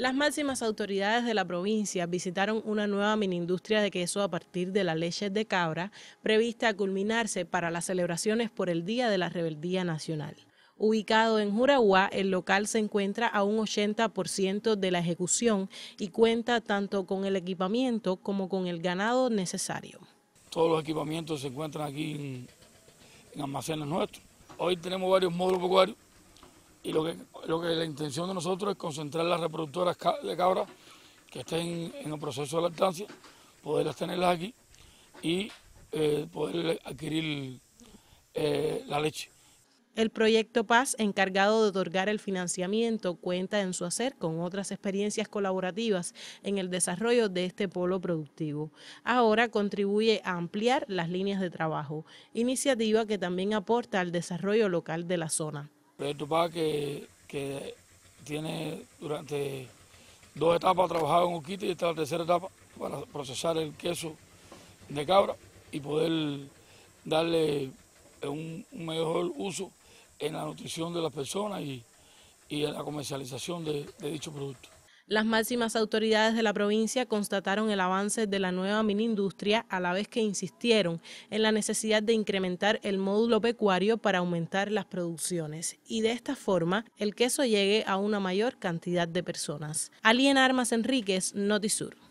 Las máximas autoridades de la provincia visitaron una nueva minindustria de queso a partir de la leche de cabra, prevista a culminarse para las celebraciones por el Día de la Rebeldía Nacional. Ubicado en Juragua, el local se encuentra a un 80% de la ejecución y cuenta tanto con el equipamiento como con el ganado necesario. Todos los equipamientos se encuentran aquí en, almacenes nuestros. Hoy tenemos varios módulos pecuarios y lo que Creo que la intención de nosotros es concentrar las reproductoras de cabra que estén en el proceso de lactancia, poderlas tenerlas aquí y eh, poder adquirir eh, la leche. El proyecto Paz, encargado de otorgar el financiamiento, cuenta en su hacer con otras experiencias colaborativas en el desarrollo de este polo productivo. Ahora contribuye a ampliar las líneas de trabajo, iniciativa que también aporta al desarrollo local de la zona. proyecto Paz que que tiene durante dos etapas trabajado en Uquita y esta la tercera etapa para procesar el queso de cabra y poder darle un, mejor uso en la nutrición de las personas y, en la comercialización de, de dicho producto. Las máximas autoridades de la provincia constataron el avance de la nueva minindustria, a la vez que insistieron en la necesidad de incrementar el módulo pecuario para aumentar las producciones y de esta forma el queso llegue a una mayor cantidad de personas. Alien Armas Enríquez, Notisur.